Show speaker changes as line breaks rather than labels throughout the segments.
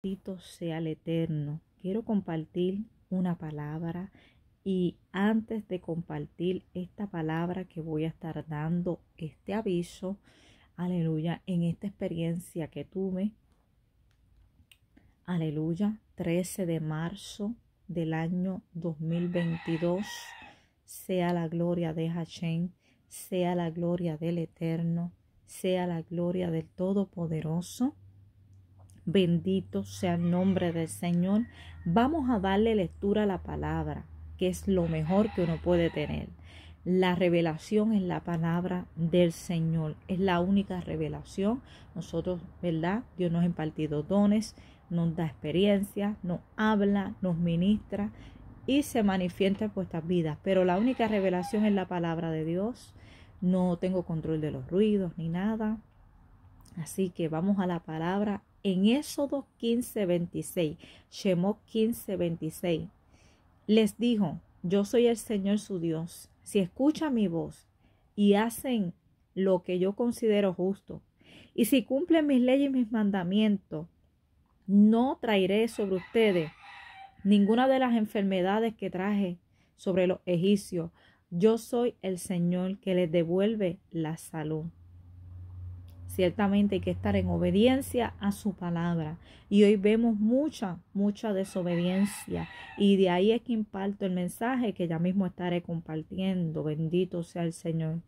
Bendito sea el Eterno. Quiero compartir una palabra y antes de compartir esta palabra que voy a estar dando este aviso, aleluya, en esta experiencia que tuve, aleluya, 13 de marzo del año 2022, sea la gloria de Hashem, sea la gloria del Eterno, sea la gloria del Todopoderoso. Bendito sea el nombre del Señor. Vamos a darle lectura a la palabra, que es lo mejor que uno puede tener. La revelación es la palabra del Señor, es la única revelación. Nosotros, ¿verdad? Dios nos ha impartido dones, nos da experiencia, nos habla, nos ministra y se manifiesta en vuestras vidas. Pero la única revelación es la palabra de Dios. No tengo control de los ruidos ni nada. Así que vamos a la palabra en Éxodo 15, 26, Shemó 15, 26. Les dijo, yo soy el Señor su Dios. Si escucha mi voz y hacen lo que yo considero justo, y si cumplen mis leyes y mis mandamientos, no traeré sobre ustedes ninguna de las enfermedades que traje sobre los egipcios. Yo soy el Señor que les devuelve la salud. Ciertamente hay que estar en obediencia a su palabra. Y hoy vemos mucha, mucha desobediencia. Y de ahí es que imparto el mensaje que ya mismo estaré compartiendo. Bendito sea el Señor.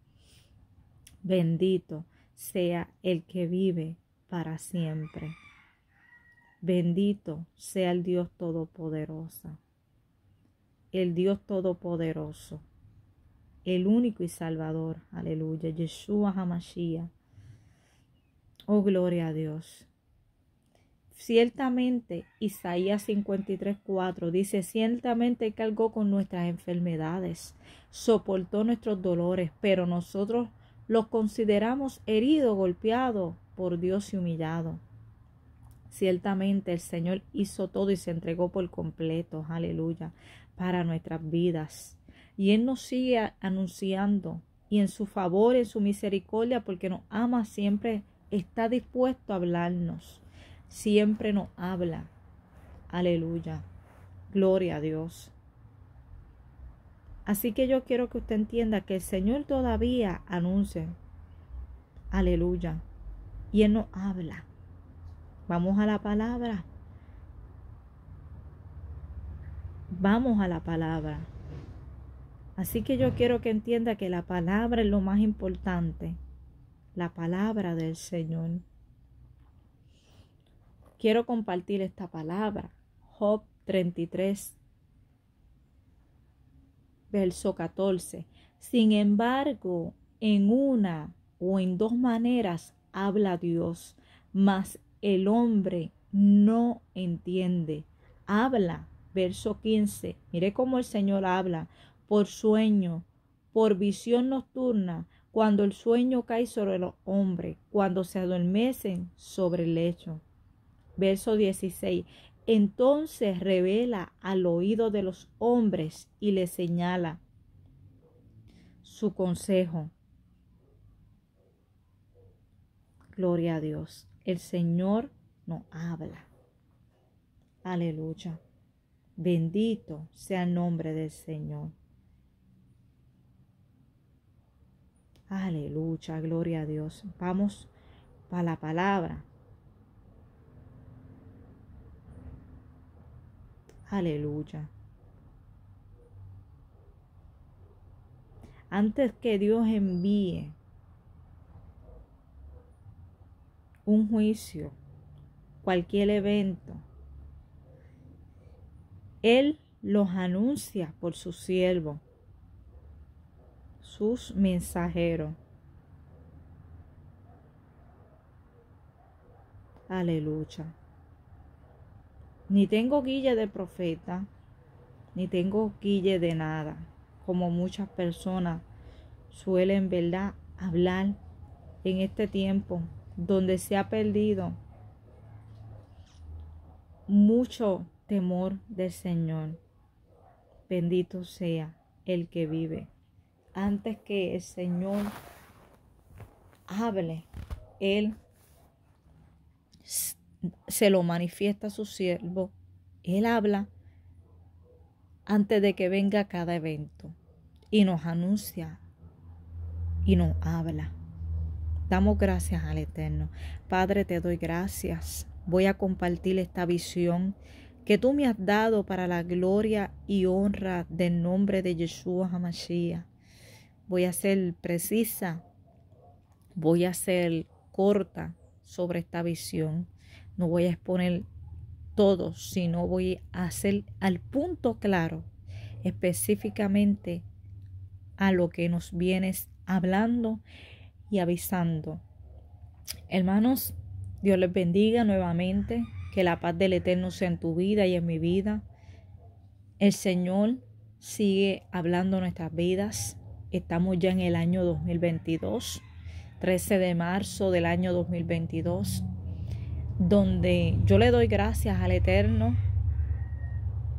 Bendito sea el que vive para siempre. Bendito sea el Dios Todopoderoso. El Dios Todopoderoso. El único y Salvador. Aleluya. Yeshua Hamashiach Oh, gloria a Dios. Ciertamente, Isaías 53, 4 dice, ciertamente cargó con nuestras enfermedades, soportó nuestros dolores, pero nosotros los consideramos herido, golpeado por Dios y humillado. Ciertamente el Señor hizo todo y se entregó por completo, aleluya, para nuestras vidas. Y Él nos sigue anunciando y en su favor, en su misericordia, porque nos ama siempre está dispuesto a hablarnos. Siempre nos habla. Aleluya. Gloria a Dios. Así que yo quiero que usted entienda que el Señor todavía anuncia. Aleluya. Y Él nos habla. Vamos a la palabra. Vamos a la palabra. Así que yo quiero que entienda que la palabra es lo más importante la palabra del Señor. Quiero compartir esta palabra. Job 33, verso 14. Sin embargo, en una o en dos maneras habla Dios, mas el hombre no entiende. Habla, verso 15. Mire cómo el Señor habla, por sueño, por visión nocturna, cuando el sueño cae sobre los hombres, cuando se adormecen sobre el lecho. Verso 16. Entonces revela al oído de los hombres y le señala su consejo. Gloria a Dios. El Señor no habla. Aleluya. Bendito sea el nombre del Señor. Aleluya, gloria a Dios. Vamos para la palabra. Aleluya. Antes que Dios envíe un juicio, cualquier evento, Él los anuncia por su siervo sus mensajeros. Aleluya. Ni tengo guille de profeta, ni tengo guille de nada, como muchas personas suelen, ¿verdad?, hablar en este tiempo donde se ha perdido mucho temor del Señor. Bendito sea el que vive antes que el Señor hable, Él se lo manifiesta a su siervo. Él habla antes de que venga cada evento y nos anuncia y nos habla. Damos gracias al Eterno. Padre, te doy gracias. Voy a compartir esta visión que tú me has dado para la gloria y honra del nombre de Yeshua Hamashiach voy a ser precisa, voy a ser corta sobre esta visión. No voy a exponer todo, sino voy a hacer al punto claro, específicamente a lo que nos vienes hablando y avisando. Hermanos, Dios les bendiga nuevamente, que la paz del Eterno sea en tu vida y en mi vida. El Señor sigue hablando nuestras vidas Estamos ya en el año 2022, 13 de marzo del año 2022, donde yo le doy gracias al Eterno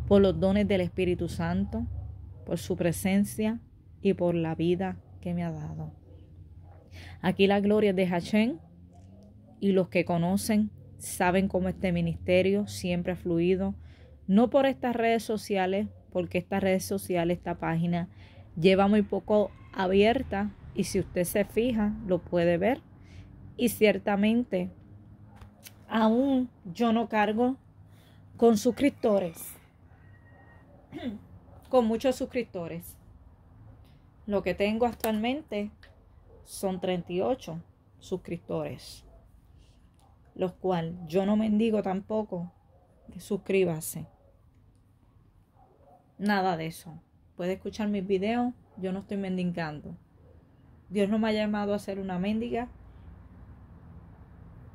por los dones del Espíritu Santo, por su presencia y por la vida que me ha dado. Aquí la gloria es de Hachén, y los que conocen saben cómo este ministerio siempre ha fluido, no por estas redes sociales, porque estas redes sociales, esta página lleva muy poco abierta y si usted se fija lo puede ver. Y ciertamente aún yo no cargo con suscriptores, con muchos suscriptores. Lo que tengo actualmente son 38 suscriptores, los cuales yo no mendigo tampoco que suscríbase. Nada de eso puede escuchar mis videos, yo no estoy mendigando. Dios no me ha llamado a ser una mendiga,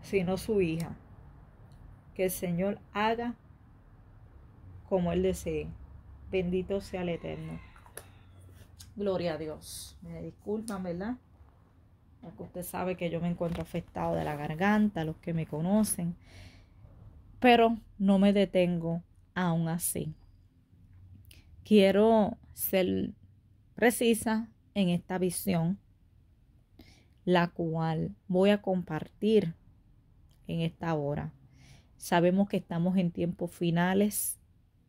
sino su hija. Que el Señor haga como Él desee. Bendito sea el Eterno. Gloria a Dios. Me disculpan, ¿verdad? Porque usted sabe que yo me encuentro afectado de la garganta, los que me conocen. Pero no me detengo aún así. Quiero ser precisa en esta visión, la cual voy a compartir en esta hora. Sabemos que estamos en tiempos finales,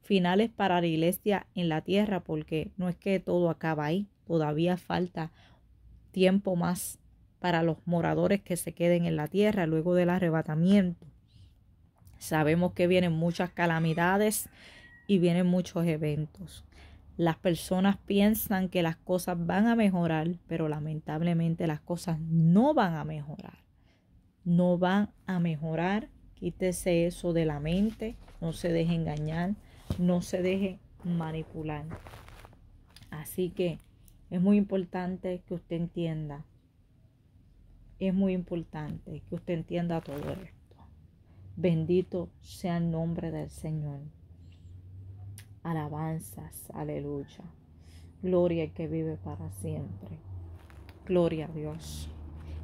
finales para la iglesia en la tierra, porque no es que todo acaba ahí, todavía falta tiempo más para los moradores que se queden en la tierra luego del arrebatamiento. Sabemos que vienen muchas calamidades y vienen muchos eventos. Las personas piensan que las cosas van a mejorar, pero lamentablemente las cosas no van a mejorar. No van a mejorar. Quítese eso de la mente. No se deje engañar. No se deje manipular. Así que es muy importante que usted entienda. Es muy importante que usted entienda todo esto. Bendito sea el nombre del Señor alabanzas, aleluya. Gloria al que vive para siempre. Gloria a Dios.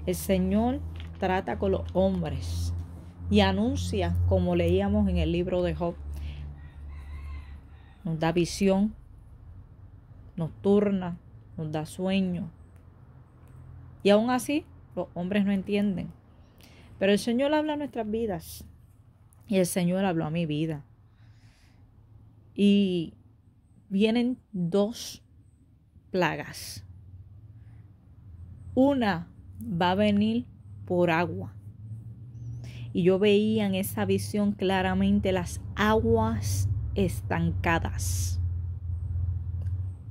El Señor trata con los hombres y anuncia, como leíamos en el libro de Job, nos da visión nocturna, nos da sueño. Y aún así, los hombres no entienden. Pero el Señor habla a nuestras vidas y el Señor habló a mi vida. Y vienen dos plagas. Una va a venir por agua. Y yo veía en esa visión claramente las aguas estancadas.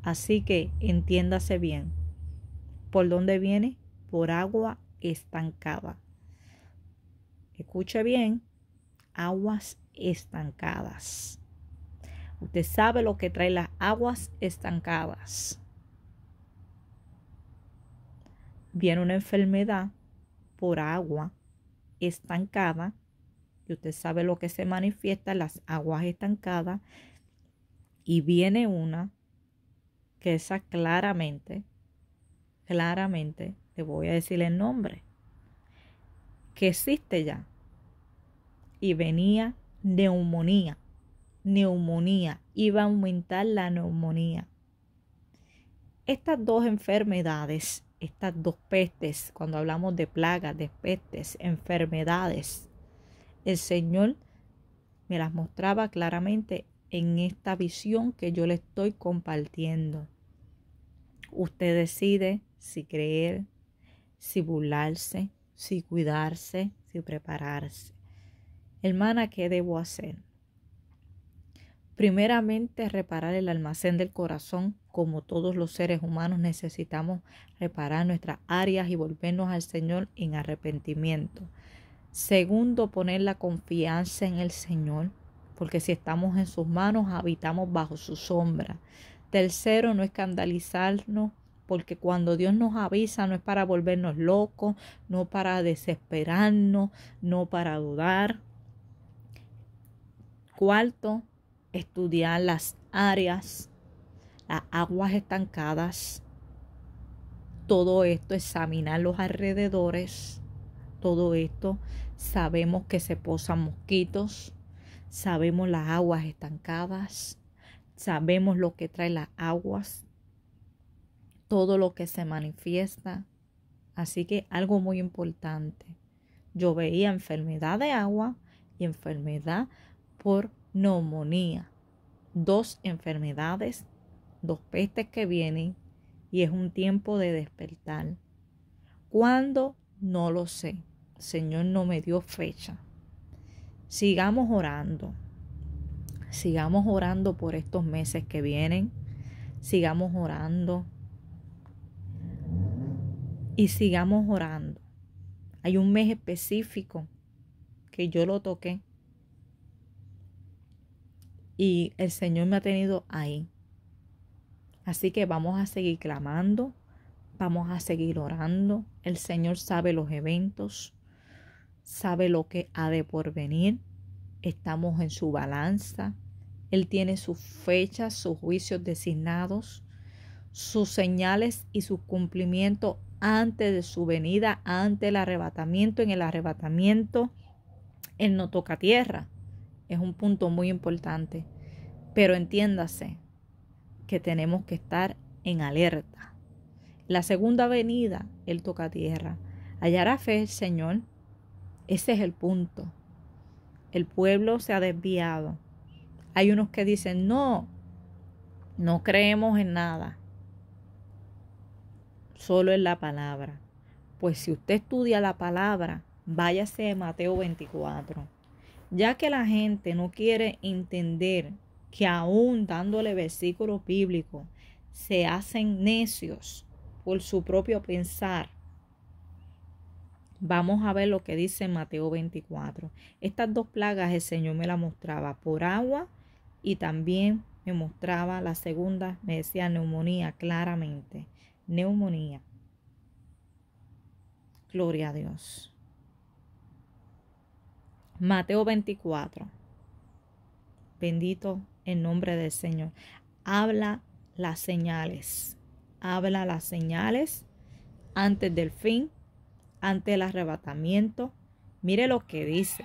Así que entiéndase bien. ¿Por dónde viene? Por agua estancada. Escuche bien, aguas estancadas. Usted sabe lo que trae las aguas estancadas. Viene una enfermedad por agua estancada y usted sabe lo que se manifiesta, las aguas estancadas. Y viene una que esa claramente, claramente, le voy a decir el nombre, que existe ya. Y venía neumonía neumonía, iba a aumentar la neumonía. Estas dos enfermedades, estas dos pestes, cuando hablamos de plagas, de pestes, enfermedades, el Señor me las mostraba claramente en esta visión que yo le estoy compartiendo. Usted decide si creer, si burlarse, si cuidarse, si prepararse. Hermana, ¿qué debo hacer? Primeramente, reparar el almacén del corazón, como todos los seres humanos necesitamos reparar nuestras áreas y volvernos al Señor en arrepentimiento. Segundo, poner la confianza en el Señor, porque si estamos en sus manos, habitamos bajo su sombra. Tercero, no escandalizarnos porque cuando Dios nos avisa no es para volvernos locos, no para desesperarnos, no para dudar. Cuarto, estudiar las áreas, las aguas estancadas, todo esto, examinar los alrededores, todo esto. Sabemos que se posan mosquitos, sabemos las aguas estancadas, sabemos lo que trae las aguas, todo lo que se manifiesta. Así que algo muy importante. Yo veía enfermedad de agua y enfermedad por neumonía, dos enfermedades, dos pestes que vienen y es un tiempo de despertar. ¿Cuándo? No lo sé. Señor no me dio fecha. Sigamos orando. Sigamos orando por estos meses que vienen. Sigamos orando. Y sigamos orando. Hay un mes específico que yo lo toqué y el Señor me ha tenido ahí. Así que vamos a seguir clamando, vamos a seguir orando. El Señor sabe los eventos, sabe lo que ha de porvenir. Estamos en su balanza. Él tiene sus fechas, sus juicios designados, sus señales y su cumplimiento antes de su venida, ante el arrebatamiento. En el arrebatamiento, Él no toca tierra es un punto muy importante. Pero entiéndase que tenemos que estar en alerta. La segunda venida, Él toca tierra. Hallará fe el Señor. Ese es el punto. El pueblo se ha desviado. Hay unos que dicen, no, no creemos en nada. Solo en la palabra. Pues si usted estudia la palabra, váyase a Mateo 24 ya que la gente no quiere entender que aún dándole versículos bíblicos, se hacen necios por su propio pensar. Vamos a ver lo que dice Mateo 24. Estas dos plagas el Señor me las mostraba por agua y también me mostraba la segunda, me decía neumonía claramente. Neumonía. Gloria a Dios. Mateo 24. Bendito el nombre del Señor. Habla las señales. Habla las señales antes del fin, antes del arrebatamiento. Mire lo que dice.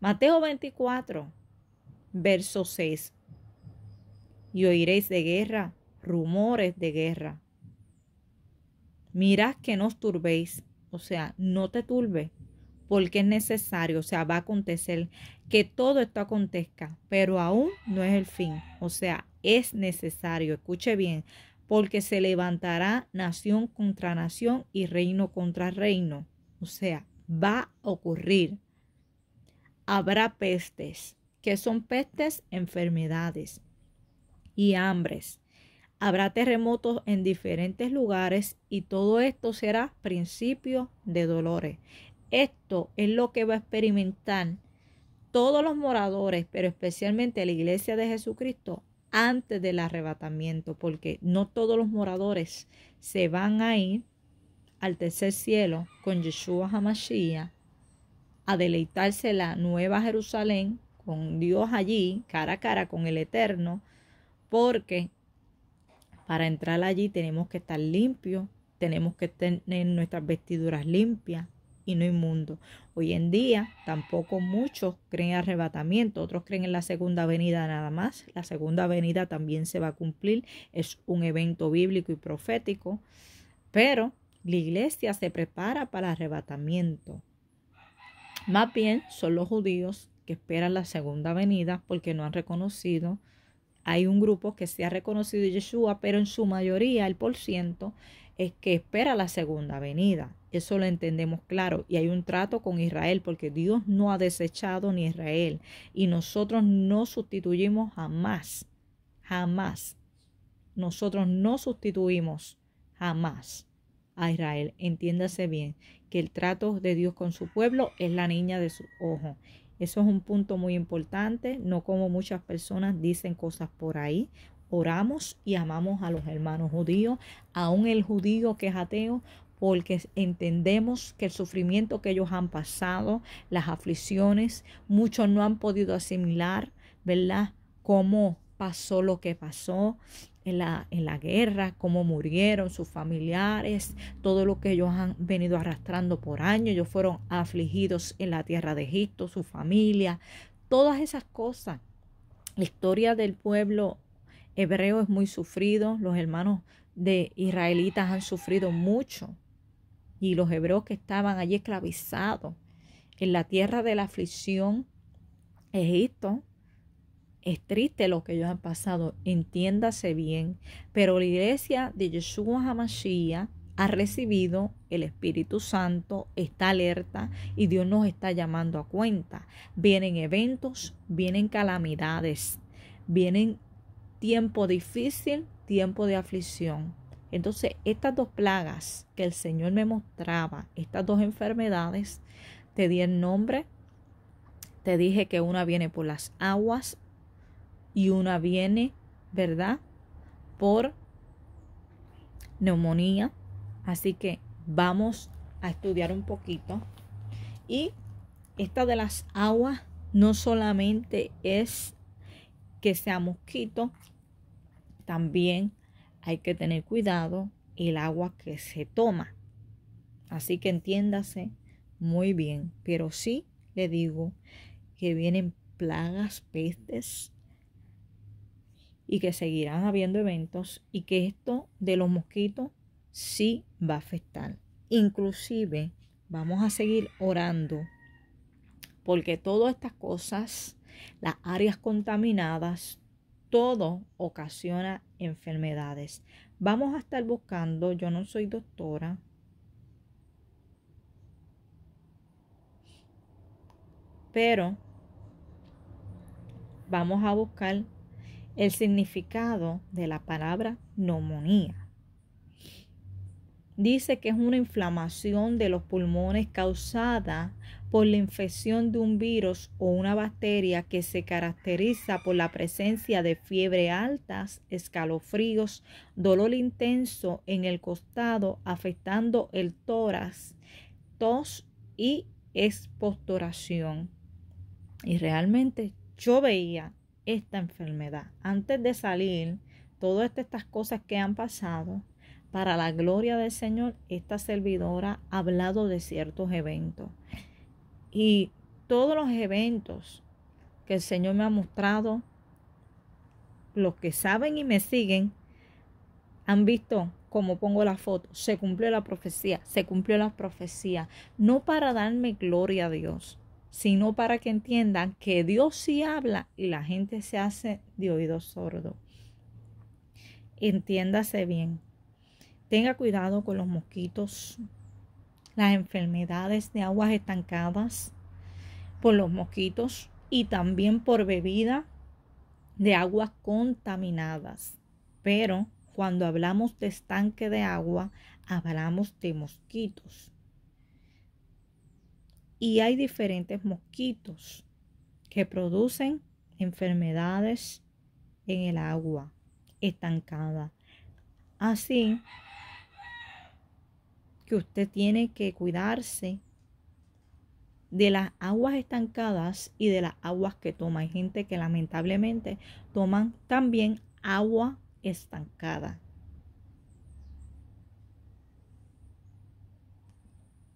Mateo 24, verso 6. Y oiréis de guerra, rumores de guerra. Mirad que no os turbéis, o sea, no te turbe, porque es necesario, o sea, va a acontecer que todo esto acontezca, pero aún no es el fin, o sea, es necesario, escuche bien, porque se levantará nación contra nación y reino contra reino, o sea, va a ocurrir. Habrá pestes, que son pestes, enfermedades y hambres. Habrá terremotos en diferentes lugares y todo esto será principio de dolores. Esto es lo que va a experimentar todos los moradores, pero especialmente la iglesia de Jesucristo antes del arrebatamiento, porque no todos los moradores se van a ir al tercer cielo con Yeshua Hamashiach a deleitarse la nueva Jerusalén con Dios allí, cara a cara con el Eterno, porque para entrar allí tenemos que estar limpios, tenemos que tener nuestras vestiduras limpias, y no inmundo. Hoy en día tampoco muchos creen en arrebatamiento, otros creen en la segunda venida nada más. La segunda venida también se va a cumplir, es un evento bíblico y profético, pero la iglesia se prepara para arrebatamiento. Más bien son los judíos que esperan la segunda venida porque no han reconocido. Hay un grupo que se ha reconocido Yeshua, pero en su mayoría, el por ciento, es que espera la segunda venida. Eso lo entendemos claro. Y hay un trato con Israel porque Dios no ha desechado ni Israel. Y nosotros no sustituimos jamás. Jamás. Nosotros no sustituimos jamás a Israel. Entiéndase bien que el trato de Dios con su pueblo es la niña de su ojo. Eso es un punto muy importante, no como muchas personas dicen cosas por ahí. Oramos y amamos a los hermanos judíos, aún el judío que es ateo, porque entendemos que el sufrimiento que ellos han pasado, las aflicciones, muchos no han podido asimilar, ¿verdad? Cómo pasó lo que pasó en la, guerra, cómo murieron sus familiares, todo lo que ellos han venido arrastrando por años, ellos fueron afligidos en la tierra de Egipto, su familia, todas esas cosas. La historia del pueblo hebreo es muy sufrido, los hermanos de israelitas han sufrido mucho y los hebreos que estaban allí esclavizados en la tierra de la aflicción, Egipto. Es triste lo que ellos han pasado, entiéndase bien, pero la iglesia de Yeshua Hamashiach ha recibido el Espíritu Santo, está alerta y Dios nos está llamando a cuenta. Vienen eventos, vienen calamidades, vienen tiempo difícil, tiempo de aflicción. Entonces, estas dos plagas que el Señor me mostraba, estas dos enfermedades, te di el nombre, te dije que una viene por las aguas y una viene, ¿verdad? Por neumonía. Así que vamos a estudiar un poquito. Y esta de las aguas no solamente es que sea mosquito, también hay que tener cuidado el agua que se toma. Así que entiéndase muy bien, pero sí le digo que vienen plagas, pestes y que seguirán habiendo eventos y que esto de los mosquitos sí va a afectar. Inclusive vamos a seguir orando porque todas estas cosas, las áreas contaminadas, todo ocasiona enfermedades. Vamos a estar buscando, yo no soy doctora. Pero vamos a buscar el significado de la palabra neumonía. Dice que es una inflamación de los pulmones causada por la infección de un virus o una bacteria que se caracteriza por la presencia de fiebre altas, escalofríos, dolor intenso en el costado afectando el tórax, tos y expostoración. Y realmente yo veía esta enfermedad antes de salir, todas estas cosas que han pasado. Para la gloria del Señor, esta servidora ha hablado de ciertos eventos y todos los eventos que el Señor me ha mostrado, los que saben y me siguen, han visto cómo pongo la foto, se cumplió la profecía, se cumplió la profecía, no para darme gloria a Dios, sino para que entiendan que Dios sí habla y la gente se hace de oído sordo. Entiéndase bien, tenga cuidado con los mosquitos, las enfermedades de aguas estancadas, por los mosquitos y también por bebida de aguas contaminadas. Pero cuando hablamos de estanque de agua, hablamos de mosquitos. Y hay diferentes mosquitos que producen enfermedades en el agua estancada. Así que usted tiene que cuidarse de las aguas estancadas y de las aguas que toma. Hay gente que lamentablemente toman también agua estancada.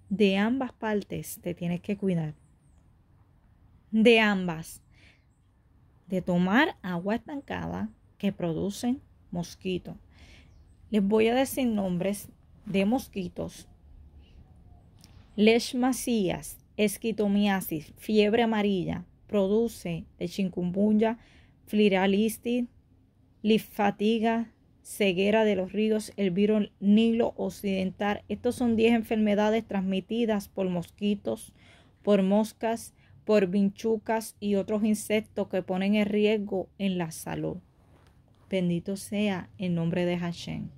De ambas partes te tienes que cuidar. De ambas. De tomar agua estancada que producen mosquitos. Les voy a decir nombres de mosquitos, macias esquitomiasis, fiebre amarilla, produce de chikungunya, li fatiga, ceguera de los ríos, el virus Nilo occidental. Estos son 10 enfermedades transmitidas por mosquitos, por moscas, por vinchucas y otros insectos que ponen en riesgo en la salud. Bendito sea el nombre de Hashem.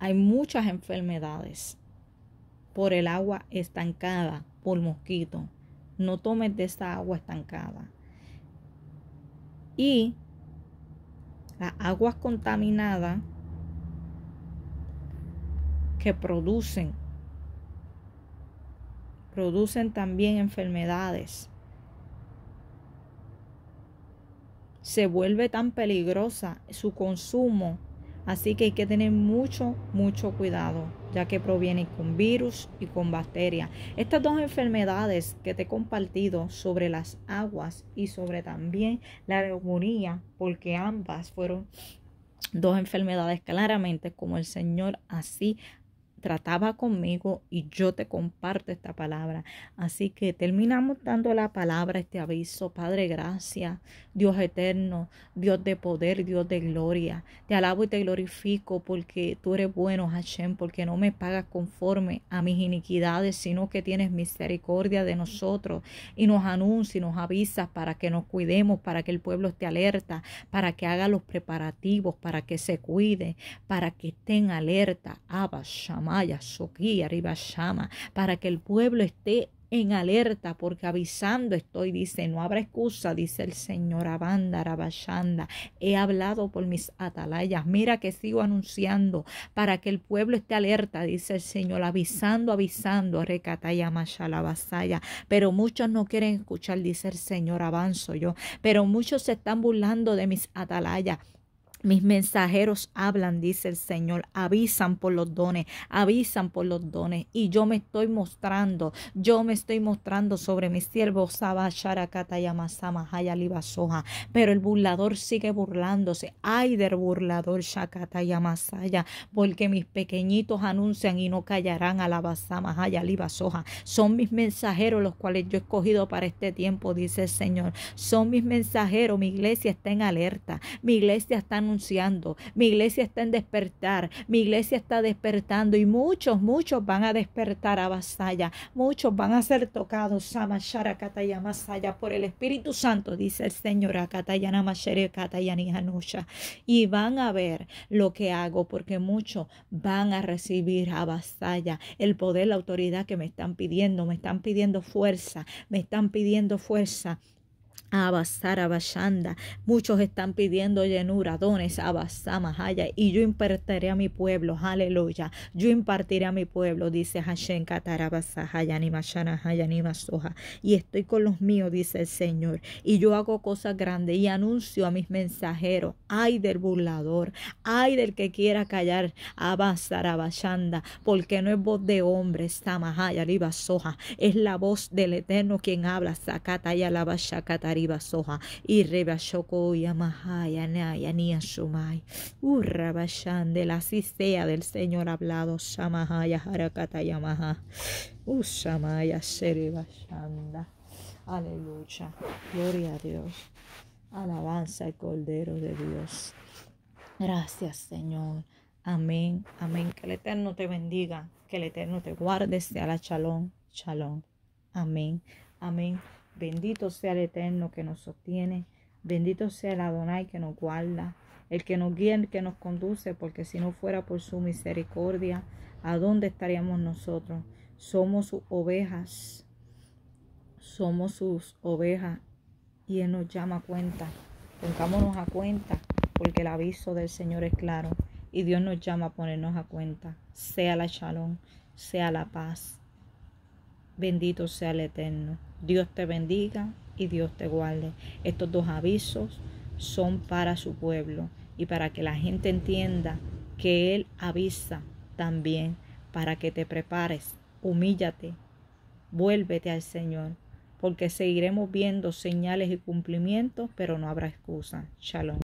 Hay muchas enfermedades por el agua estancada, por mosquito. No tomes de esa agua estancada. Y las aguas contaminadas que producen, producen también enfermedades. Se vuelve tan peligrosa su consumo Así que hay que tener mucho, mucho cuidado, ya que proviene con virus y con bacterias. Estas dos enfermedades que te he compartido sobre las aguas y sobre también la neumonía, porque ambas fueron dos enfermedades claramente como el Señor así trataba conmigo y yo te comparto esta palabra. Así que terminamos dando la palabra, este aviso. Padre, gracias, Dios eterno, Dios de poder, Dios de gloria. Te alabo y te glorifico porque tú eres bueno, Hashem, porque no me pagas conforme a mis iniquidades, sino que tienes misericordia de nosotros y nos anuncia y nos avisas para que nos cuidemos, para que el pueblo esté alerta, para que haga los preparativos, para que se cuide, para que estén alerta. Abba, Maya, Soquí, Arriba para que el pueblo esté en alerta, porque avisando estoy, dice, no habrá excusa, dice el Señor Abanda, Rabashanda. He hablado por mis atalayas, mira que sigo anunciando para que el pueblo esté alerta, dice el Señor, avisando, avisando, Recataya Mashalabasaya. Pero muchos no quieren escuchar, dice el Señor, avanzo yo. Pero muchos se están burlando de mis atalayas. Mis mensajeros hablan, dice el Señor, avisan por los dones, avisan por los dones. Y yo me estoy mostrando, yo me estoy mostrando sobre mis siervos, Soja. Pero el burlador sigue burlándose. Ay del burlador, porque mis pequeñitos anuncian y no callarán, a la Soja. Son mis mensajeros los cuales yo he escogido para este tiempo, dice el Señor. Son mis mensajeros, mi iglesia está en alerta, mi iglesia está en anunciando, mi iglesia está en despertar, mi iglesia está despertando y muchos, muchos van a despertar a Basaya, muchos van a ser tocados, Samashara Kataya Masaya, por el Espíritu Santo, dice el Señor, Akatayana Mashere Katayani Hanusha, y van a ver lo que hago, porque muchos van a recibir a Basaya, el poder, la autoridad que me están pidiendo, me están pidiendo fuerza, me están pidiendo fuerza Abasar, Abashanda. Muchos están pidiendo llenura, dones, Abasamahaya. Y yo impartiré a mi pueblo, aleluya. Yo impartiré a mi pueblo, dice Hashem Katarabasahaya, Nimashanahaya, Y estoy con los míos, dice el Señor. Y yo hago cosas grandes y anuncio a mis mensajeros. Ay del burlador, ay del que quiera callar, Abasar, Abashanda. Porque no es voz de hombre, Samahaya, soja Es la voz del Eterno quien habla, y Kariba Soja, y Yamahaya Naya Nia del Señor hablado, Shamahaya Harakata Yamaha, Ushamaya Sheribashanda. Aleluya, gloria a Dios. Alabanza y Cordero de Dios. Gracias, Señor. Amén, amén. Que el Eterno te bendiga, que el Eterno te guarde, sea la chalón, chalón. Amén, amén. Bendito sea el Eterno que nos sostiene. Bendito sea el Adonai que nos guarda. El que nos guía, el que nos conduce, porque si no fuera por su misericordia, ¿a dónde estaríamos nosotros? Somos sus ovejas. Somos sus ovejas. Y Él nos llama a cuenta. Pongámonos a cuenta, porque el aviso del Señor es claro. Y Dios nos llama a ponernos a cuenta. Sea la shalom, sea la paz. Bendito sea el Eterno. Dios te bendiga y Dios te guarde. Estos dos avisos son para su pueblo y para que la gente entienda que Él avisa también para que te prepares. Humíllate, vuélvete al Señor, porque seguiremos viendo señales y cumplimientos, pero no habrá excusa. Shalom.